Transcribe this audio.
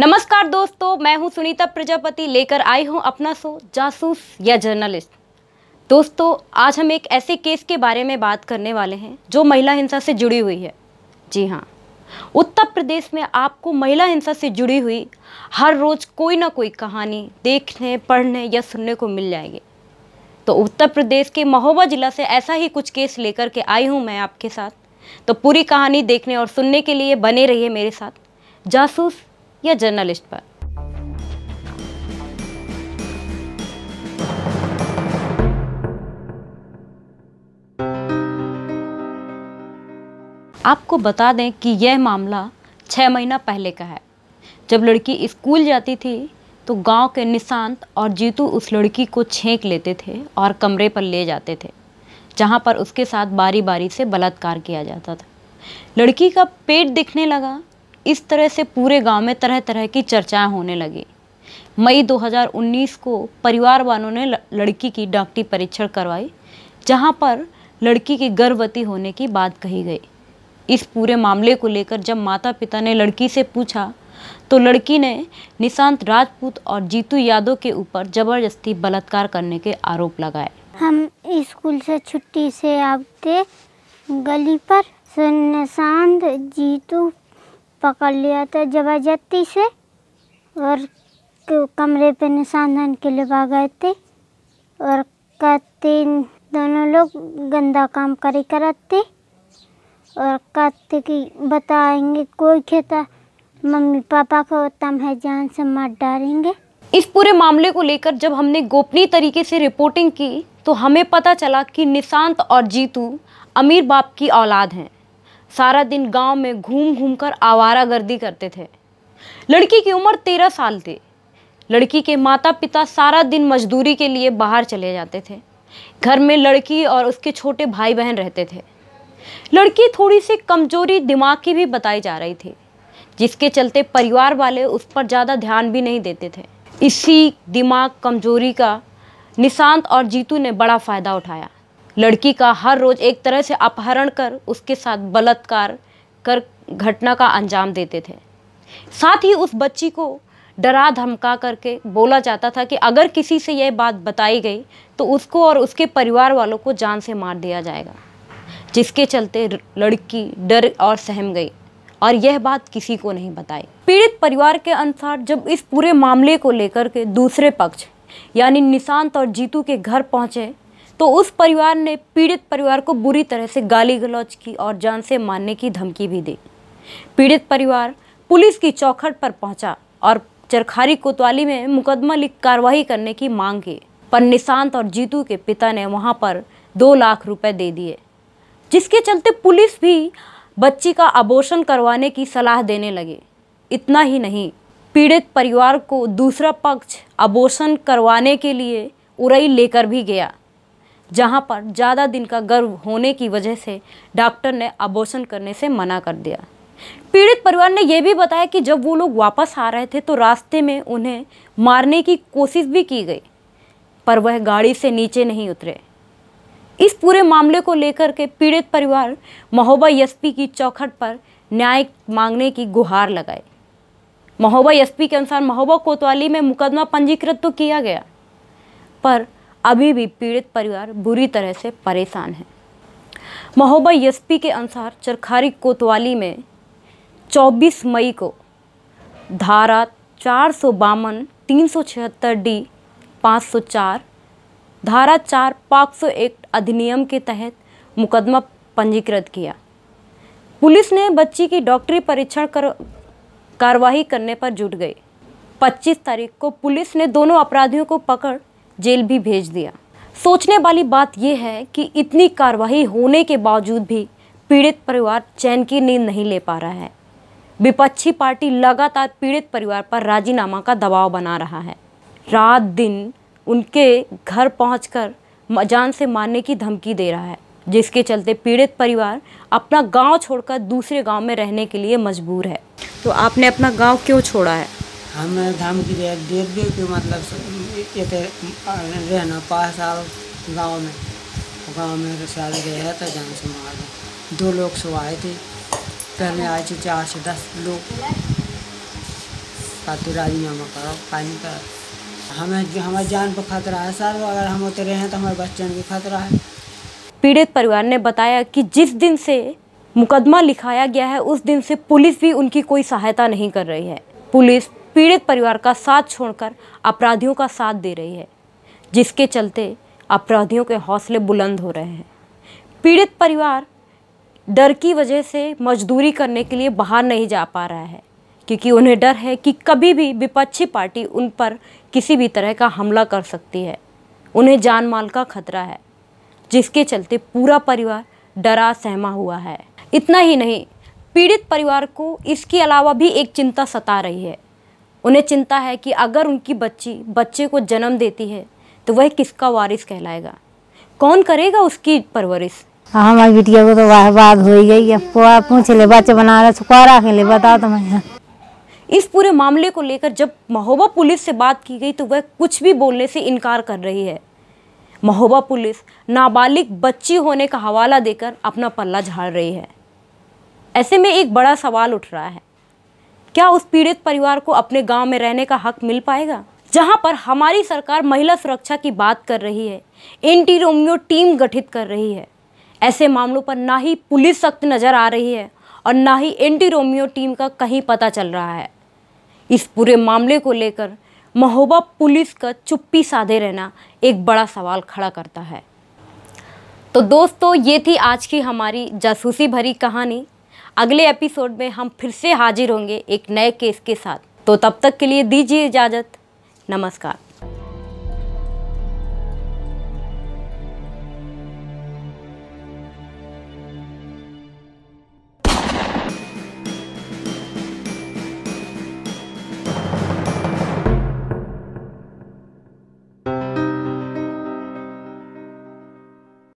नमस्कार दोस्तों मैं हूं सुनीता प्रजापति लेकर आई हूं अपना सो जासूस या जर्नलिस्ट दोस्तों आज हम एक ऐसे केस के बारे में बात करने वाले हैं जो महिला हिंसा से जुड़ी हुई है जी हाँ उत्तर प्रदेश में आपको महिला हिंसा से जुड़ी हुई हर रोज़ कोई ना कोई कहानी देखने पढ़ने या सुनने को मिल जाएगी तो उत्तर प्रदेश के महोबा ज़िला से ऐसा ही कुछ केस लेकर के आई हूँ मैं आपके साथ तो पूरी कहानी देखने और सुनने के लिए बने रहिए मेरे साथ जासूस या जर्नलिस्ट पर आपको बता दें कि यह मामला छः महीना पहले का है जब लड़की स्कूल जाती थी तो गांव के निशांत और जीतू उस लड़की को छेंक लेते थे और कमरे पर ले जाते थे जहां पर उसके साथ बारी बारी से बलात्कार किया जाता था लड़की का पेट दिखने लगा इस तरह से पूरे गांव में तरह तरह की चर्चाएं होने लगी मई 2019 को परिवार वालों ने लड़की की डॉक्टरी परीक्षण करवाई जहां पर लड़की के गर्भवती होने की बात कही गई इस पूरे मामले को लेकर जब माता पिता ने लड़की से पूछा तो लड़की ने निशांत राजपूत और जीतू यादव के ऊपर जबरदस्ती बलात्कार करने के आरोप लगाए हम स्कूल से छुट्टी से आते गली पर निशांत जीतू पकड़ लिया था ज़बरदस्ती से और कमरे पे निशान के लिए भाग थे और कहते दोनों लोग गंदा काम करे करते और कहते कि बताएंगे कोई खेता मम्मी पापा को तम है जान से मार डालेंगे इस पूरे मामले को लेकर जब हमने गोपनीय तरीके से रिपोर्टिंग की तो हमें पता चला कि निशांत और जीतू अमीर बाप की औलाद हैं सारा दिन गांव में घूम घूम कर आवारा गर्दी करते थे लड़की की उम्र तेरह साल थी लड़की के माता पिता सारा दिन मजदूरी के लिए बाहर चले जाते थे घर में लड़की और उसके छोटे भाई बहन रहते थे लड़की थोड़ी सी कमजोरी दिमाग की भी बताई जा रही थी जिसके चलते परिवार वाले उस पर ज़्यादा ध्यान भी नहीं देते थे इसी दिमाग कमजोरी का निशांत और जीतू ने बड़ा फ़ायदा उठाया लड़की का हर रोज़ एक तरह से अपहरण कर उसके साथ बलात्कार कर घटना का अंजाम देते थे साथ ही उस बच्ची को डरा धमका करके बोला जाता था कि अगर किसी से यह बात बताई गई तो उसको और उसके परिवार वालों को जान से मार दिया जाएगा जिसके चलते लड़की डर और सहम गई और यह बात किसी को नहीं बताई पीड़ित परिवार के अनुसार जब इस पूरे मामले को लेकर के दूसरे पक्ष यानी निशांत और जीतू के घर पहुंचे तो उस परिवार ने पीड़ित परिवार को बुरी तरह से गाली गलौज की और जान से मारने की धमकी भी दी पीड़ित परिवार पुलिस की चौखट पर पहुंचा और चरखारी कोतवाली में मुकदमा लिख कार्रवाई करने की मांग की पर निशांत और जीतू के पिता ने वहां पर दो लाख रुपए दे दिए जिसके चलते पुलिस भी बच्ची का अबोशन करवाने की सलाह देने लगे इतना ही नहीं पीड़ित परिवार को दूसरा पक्ष अबोशन करवाने के लिए उरई लेकर भी गया जहां पर ज़्यादा दिन का गर्भ होने की वजह से डॉक्टर ने अबोशन करने से मना कर दिया पीड़ित परिवार ने यह भी बताया कि जब वो लोग वापस आ रहे थे तो रास्ते में उन्हें मारने की कोशिश भी की गई पर वह गाड़ी से नीचे नहीं उतरे इस पूरे मामले को लेकर के पीड़ित परिवार महोबा एसपी की चौखट पर न्याय मांगने की गुहार लगाए महोबा एसपी के अनुसार महोबा कोतवाली में मुकदमा पंजीकृत तो किया गया पर अभी भी पीड़ित परिवार बुरी तरह से परेशान है महोबा यसपी के अनुसार चरखारी कोतवाली में 24 मई को धारा चार सौ बावन तीन सौ छिहत्तर डी पाँच सौ चार धारा चार पाँच सौ एक्ट अधिनियम के तहत मुकदमा पंजीकृत किया पुलिस ने बच्ची की डॉक्टरी परीक्षण कर कार्रवाई करने पर जुट गई 25 तारीख को पुलिस ने दोनों अपराधियों को पकड़ जेल भी भेज दिया सोचने वाली बात यह है कि इतनी कार्रवाई होने के बावजूद भी पीड़ित परिवार चैन की नींद नहीं ले पा रहा है विपक्षी पार्टी लगातार पीड़ित परिवार पर राजीनामा का दबाव बना रहा है रात दिन उनके घर पहुंचकर जान से मारने की धमकी दे रहा है जिसके चलते पीड़ित परिवार अपना गांव छोड़कर दूसरे गांव में रहने के लिए मजबूर है तो आपने अपना गांव क्यों छोड़ा है हमें धमकी दे दे, दे मतलब इतने रहना पाँच साल गांव में गांव में साल तो गए था तो जान से मार दो लोग सो आए थे पहले आए थे चार से दस लोग का तो राजीनामा करो पानी का हमें जो हमारी जान पर खतरा है सर अगर हम होते रहे हैं तो हमारे बच्चों की खतरा है पीड़ित परिवार ने बताया कि जिस दिन से मुकदमा लिखाया गया है उस दिन से पुलिस भी उनकी कोई सहायता नहीं कर रही है पुलिस पीड़ित परिवार का साथ छोड़कर अपराधियों का साथ दे रही है जिसके चलते अपराधियों के हौसले बुलंद हो रहे हैं पीड़ित परिवार डर की वजह से मजदूरी करने के लिए बाहर नहीं जा पा रहा है क्योंकि उन्हें डर है कि कभी भी विपक्षी पार्टी उन पर किसी भी तरह का हमला कर सकती है उन्हें जान माल का खतरा है जिसके चलते पूरा परिवार डरा सहमा हुआ है इतना ही नहीं पीड़ित परिवार को इसके अलावा भी एक चिंता सता रही है उन्हें चिंता है कि अगर उनकी बच्ची बच्चे को जन्म देती है तो वह किसका वारिस कहलाएगा कौन करेगा उसकी परवरिश हाँ, हमारी बिटिया को तो वाह बात हो गई पूछ ले बच्चे बना रहे सुखारा रख ले तो मैं इस पूरे मामले को लेकर जब महोबा पुलिस से बात की गई तो वह कुछ भी बोलने से इनकार कर रही है महोबा पुलिस नाबालिग बच्ची होने का हवाला देकर अपना पल्ला झाड़ रही है ऐसे में एक बड़ा सवाल उठ रहा है क्या उस पीड़ित परिवार को अपने गांव में रहने का हक मिल पाएगा जहां पर हमारी सरकार महिला सुरक्षा की बात कर रही है एंटी रोमियो टीम गठित कर रही है ऐसे मामलों पर ना ही पुलिस सख्त नज़र आ रही है और ना ही एंटी रोमियो टीम का कहीं पता चल रहा है इस पूरे मामले को लेकर महोबा पुलिस का चुप्पी साधे रहना एक बड़ा सवाल खड़ा करता है तो दोस्तों ये थी आज की हमारी जासूसी भरी कहानी अगले एपिसोड में हम फिर से हाजिर होंगे एक नए केस के साथ तो तब तक के लिए दीजिए इजाज़त नमस्कार